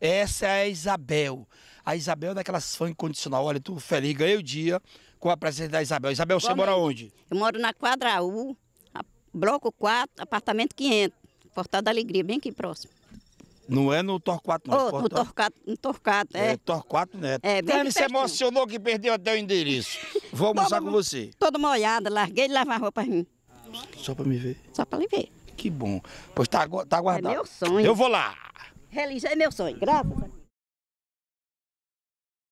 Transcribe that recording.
Essa é a Isabel. A Isabel é daquelas fã incondicional. Olha, tu feliz, ganhei o dia com a presença da Isabel. Isabel, você mora onde? Eu moro na quadra U, bloco 4, apartamento 500, Portal da Alegria, bem aqui próximo. Não é no Torquato, não. Oh, no Torquato, no Torquato, é. É, Torquato Neto. Né? É, bem se emocionou que perdeu até o endereço. Vou almoçar com você. Toda molhada, larguei de lavar roupa pra mim. Só pra me ver? Só pra lhe ver. Que bom. Pois tá, tá guardado. É meu sonho. Eu vou lá. Religião é meu sonho, graças a Deus.